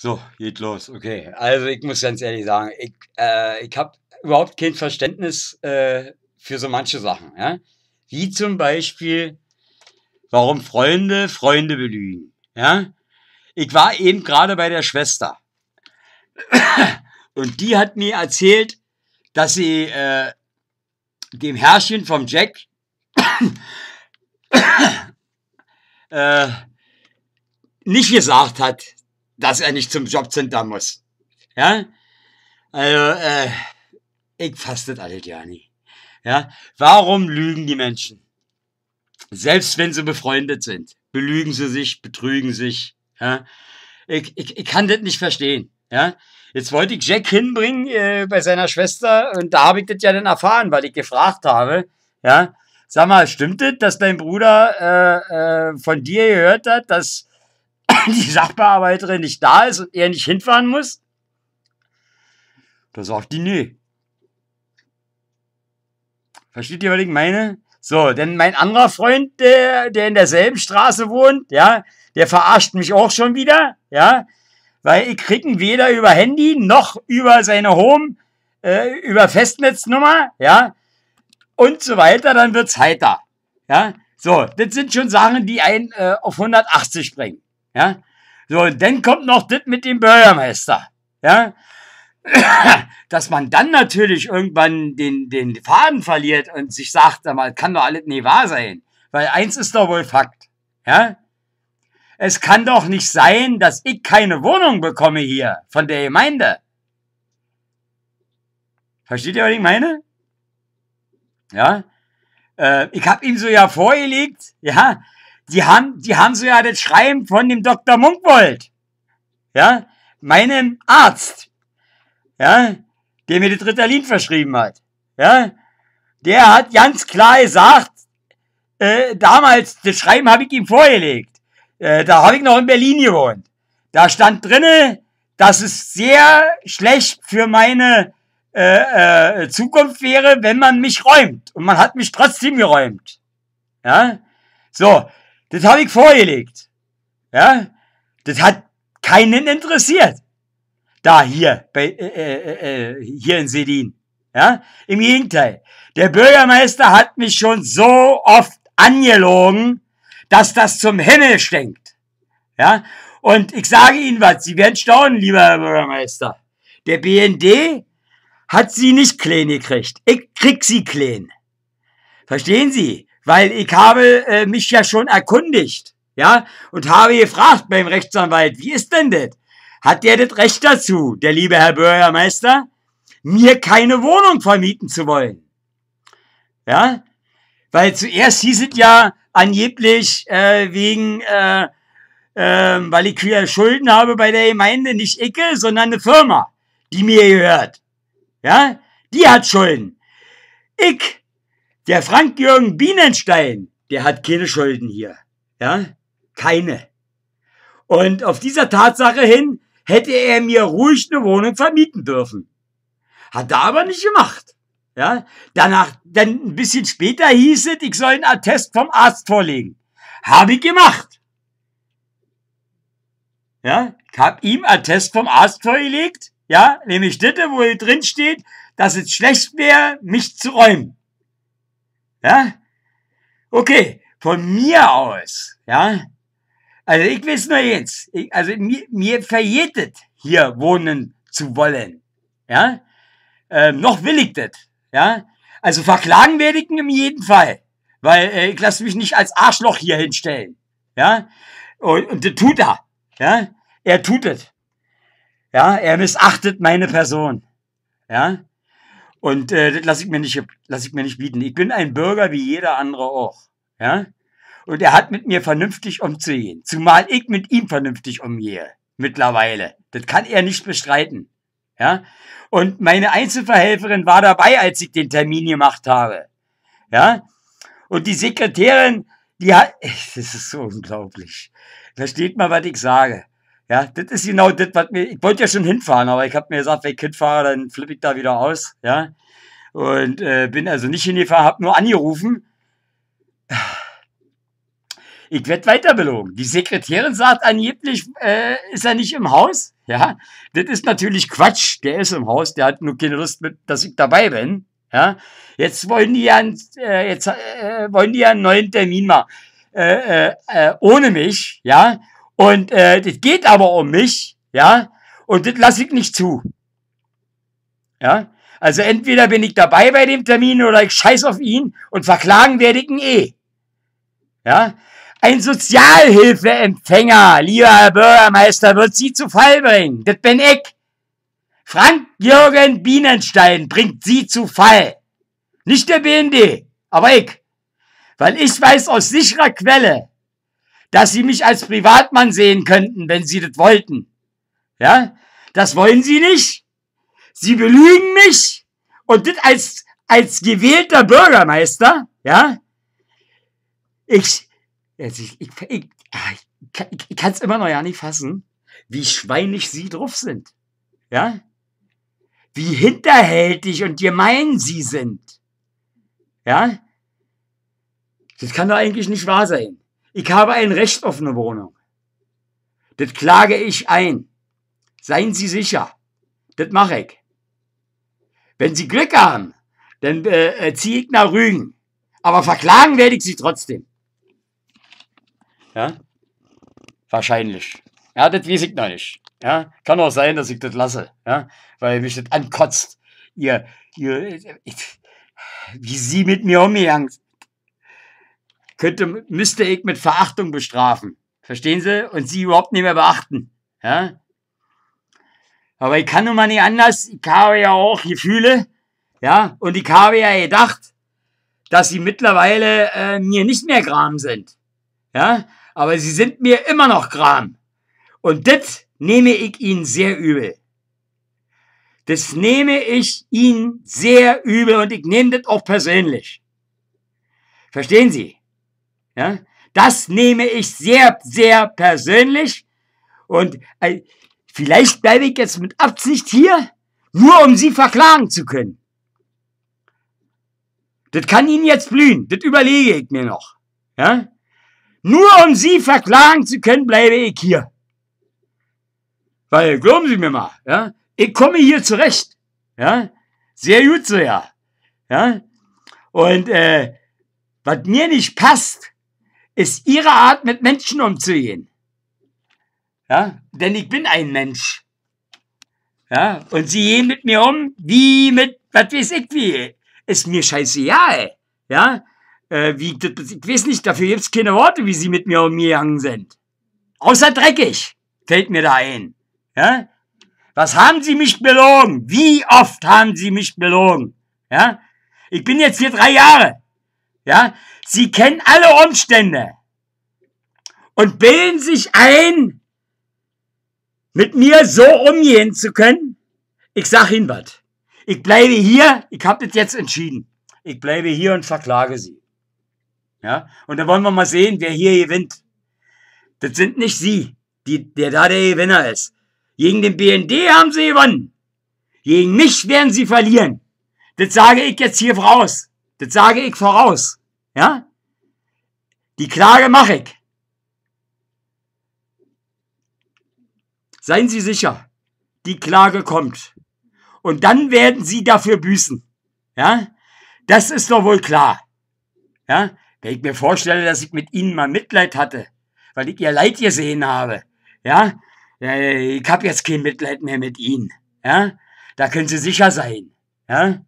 So, geht los. Okay, also ich muss ganz ehrlich sagen, ich, äh, ich habe überhaupt kein Verständnis äh, für so manche Sachen. Ja? Wie zum Beispiel, warum Freunde Freunde belügen. Ja? Ich war eben gerade bei der Schwester. Und die hat mir erzählt, dass sie äh, dem Herrchen vom Jack äh, nicht gesagt hat, dass er nicht zum Jobcenter muss. Ja? Also, äh, ich fasse das alles ja nicht. Ja? Warum lügen die Menschen? Selbst wenn sie befreundet sind, belügen sie sich, betrügen sich. Ja? Ich, ich, ich kann das nicht verstehen. Ja? Jetzt wollte ich Jack hinbringen äh, bei seiner Schwester und da habe ich das ja dann erfahren, weil ich gefragt habe, ja, sag mal, stimmt das, dass dein Bruder äh, äh, von dir gehört hat, dass die Sachbearbeiterin nicht da ist und er nicht hinfahren muss? Da sagt die, nee. Versteht ihr, was ich meine? So, denn mein anderer Freund, der, der in derselben Straße wohnt, ja, der verarscht mich auch schon wieder, ja, weil ich krieg weder über Handy noch über seine Home, äh, über Festnetznummer, ja, und so weiter, dann wird's heiter, ja. So, das sind schon Sachen, die einen äh, auf 180 bringen. Ja? So, dann kommt noch das mit dem Bürgermeister. Ja? Dass man dann natürlich irgendwann den, den Faden verliert und sich sagt, man kann doch alles nicht wahr sein. Weil eins ist doch wohl Fakt. Ja? Es kann doch nicht sein, dass ich keine Wohnung bekomme hier von der Gemeinde. Versteht ihr, was ich meine? Ja? Äh, ich habe ihm so ja vorgelegt, ja, die haben, die haben so ja das Schreiben von dem Dr. Munkwold. Ja, meinem Arzt. Ja, der mir das Ritalin verschrieben hat. Ja, der hat ganz klar gesagt, äh, damals, das Schreiben habe ich ihm vorgelegt. Äh, da habe ich noch in Berlin gewohnt. Da stand drinne, dass es sehr schlecht für meine äh, äh, Zukunft wäre, wenn man mich räumt. Und man hat mich trotzdem geräumt. Ja? So, das habe ich vorgelegt. Ja? Das hat keinen interessiert. Da, hier, bei, äh äh, äh, äh, hier in Sedin. Ja? Im Gegenteil. Der Bürgermeister hat mich schon so oft angelogen, dass das zum Himmel stinkt. Ja? Und ich sage Ihnen was, Sie werden staunen, lieber Herr Bürgermeister. Der BND hat Sie nicht klein gekriegt. Ich krieg Sie klein. Verstehen Sie? weil ich habe äh, mich ja schon erkundigt, ja, und habe gefragt beim Rechtsanwalt, wie ist denn das? Hat der das Recht dazu, der liebe Herr Bürgermeister, mir keine Wohnung vermieten zu wollen? Ja, weil zuerst hieß es ja angeblich äh, wegen, äh, äh, weil ich ja Schulden habe bei der Gemeinde, nicht Icke, sondern eine Firma, die mir gehört. Ja, die hat Schulden. Ich der Frank-Jürgen Bienenstein, der hat keine Schulden hier. Ja? Keine. Und auf dieser Tatsache hin hätte er mir ruhig eine Wohnung vermieten dürfen. Hat er aber nicht gemacht. Ja? Danach, dann ein bisschen später hieß es, ich soll einen Attest vom Arzt vorlegen. Habe ich gemacht. Ja? Ich habe ihm Attest vom Arzt vorgelegt. Ja? Nämlich das, wo drin steht, dass es schlecht wäre, mich zu räumen. Ja? Okay, von mir aus, ja? Also ich weiß nur eins, ich, also mir, mir verjettet, hier wohnen zu wollen, ja? Ähm, noch will ich das, ja? Also verklagen werde ich ihn in jedem Fall, weil äh, ich lasse mich nicht als Arschloch hier hinstellen, ja? Und, und das tut er, ja? Er tut es. Ja, er missachtet meine Person. Ja, und äh, das lasse ich, mir nicht, lass ich mir nicht bieten. Ich bin ein Bürger wie jeder andere auch. Ja? Und er hat mit mir vernünftig umzugehen. Zumal ich mit ihm vernünftig umgehe. Mittlerweile. Das kann er nicht bestreiten. Ja? Und meine Einzelverhelferin war dabei, als ich den Termin gemacht habe. Ja? Und die Sekretärin, die hat, das ist so unglaublich. Versteht mal, was ich sage. Ja, das ist genau das, was mir. Ich wollte ja schon hinfahren, aber ich habe mir gesagt, wenn ich hinfahre, dann flippe ich da wieder aus. Ja. Und äh, bin also nicht hingefahren, habe nur angerufen. Ich werde weiter belogen. Die Sekretärin sagt angeblich, äh, ist er nicht im Haus. Ja, das ist natürlich Quatsch. Der ist im Haus, der hat nur keine Lust, mit, dass ich dabei bin. Ja, jetzt wollen die ja, einen, äh, jetzt, äh, wollen die ja einen neuen Termin machen. Äh, äh, äh, ohne mich, ja. Und äh, das geht aber um mich, ja, und das lasse ich nicht zu. Ja, also entweder bin ich dabei bei dem Termin oder ich scheiß auf ihn und verklagen werde ich ihn eh. Ja, ein Sozialhilfeempfänger, lieber Herr Bürgermeister, wird Sie zu Fall bringen. Das bin ich. Frank-Jürgen Bienenstein bringt Sie zu Fall. Nicht der BND, aber ich. Weil ich weiß aus sicherer Quelle, dass sie mich als Privatmann sehen könnten, wenn sie das wollten. Ja, das wollen sie nicht. Sie belügen mich und das als, als gewählter Bürgermeister, ja. Ich, jetzt, ich, ich, ich, ah, ich kann es immer noch ja nicht fassen, wie schweinig sie drauf sind, ja. Wie hinterhältig und gemein sie sind, ja. Das kann doch eigentlich nicht wahr sein. Ich habe ein Recht auf eine Wohnung. Das klage ich ein. Seien Sie sicher. Das mache ich. Wenn Sie Glück haben, dann äh, äh, ziehe ich nach Rügen. Aber verklagen werde ich Sie trotzdem. Ja? Wahrscheinlich. Ja, das weiß ich noch nicht. Ja? Kann auch sein, dass ich das lasse. Ja? Weil mich das ankotzt. Ihr, ihr, wie Sie mit mir umgegangen sind könnte, müsste ich mit Verachtung bestrafen. Verstehen Sie? Und Sie überhaupt nicht mehr beachten. Ja? Aber ich kann nun mal nicht anders. Ich habe ja auch Gefühle. Ja? Und ich habe ja gedacht, dass Sie mittlerweile äh, mir nicht mehr Gram sind. Ja? Aber Sie sind mir immer noch Gram. Und das nehme ich Ihnen sehr übel. Das nehme ich Ihnen sehr übel und ich nehme das auch persönlich. Verstehen Sie? Ja? Das nehme ich sehr, sehr persönlich. Und äh, vielleicht bleibe ich jetzt mit Absicht hier, nur um Sie verklagen zu können. Das kann Ihnen jetzt blühen. Das überlege ich mir noch. Ja? Nur um Sie verklagen zu können, bleibe ich hier. Weil, glauben Sie mir mal, ja? ich komme hier zurecht. Ja? Sehr gut so, ja. ja? Und äh, was mir nicht passt, ist ihre Art, mit Menschen umzugehen. Ja, denn ich bin ein Mensch. Ja, und sie gehen mit mir um, wie mit, was weiß ich wie. Ist mir scheißegal. Ja, äh, wie, das, ich weiß nicht, dafür gibt's keine Worte, wie sie mit mir umgegangen sind. Außer dreckig, fällt mir da ein. Ja, was haben sie mich belogen? Wie oft haben sie mich belogen? Ja, ich bin jetzt hier drei Jahre. Ja, sie kennen alle Umstände und bilden sich ein, mit mir so umgehen zu können. Ich sage Ihnen was. Ich bleibe hier, ich habe das jetzt entschieden. Ich bleibe hier und verklage sie. Ja, und dann wollen wir mal sehen, wer hier gewinnt. Das sind nicht Sie, die, der da der Gewinner ist. Gegen den BND haben Sie gewonnen. Gegen mich werden Sie verlieren. Das sage ich jetzt hier voraus. Das sage ich voraus. Ja? Die Klage mache ich. Seien Sie sicher, die Klage kommt. Und dann werden Sie dafür büßen. Ja? Das ist doch wohl klar. Ja? Wenn ich mir vorstelle, dass ich mit Ihnen mal Mitleid hatte, weil ich Ihr Leid gesehen habe. Ja? Ich habe jetzt kein Mitleid mehr mit Ihnen. Ja? Da können Sie sicher sein. Ja?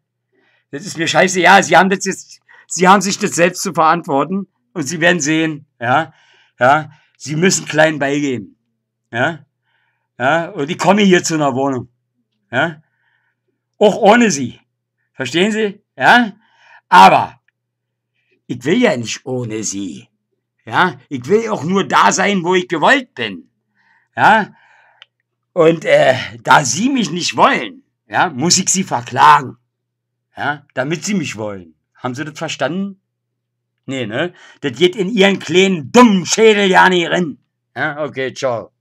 Das ist mir scheiße. Ja, Sie haben das jetzt Sie haben sich das selbst zu verantworten und Sie werden sehen, ja, ja, Sie müssen klein beigeben, ja, ja, und ich komme hier zu einer Wohnung, ja, auch ohne Sie, verstehen Sie, ja, aber ich will ja nicht ohne Sie, ja, ich will auch nur da sein, wo ich gewollt bin, ja, und äh, da Sie mich nicht wollen, ja, muss ich Sie verklagen, ja, damit Sie mich wollen. Haben Sie das verstanden? Nee, ne? Das geht in Ihren kleinen, dummen Schädel ja nicht rein. Ja, okay, ciao.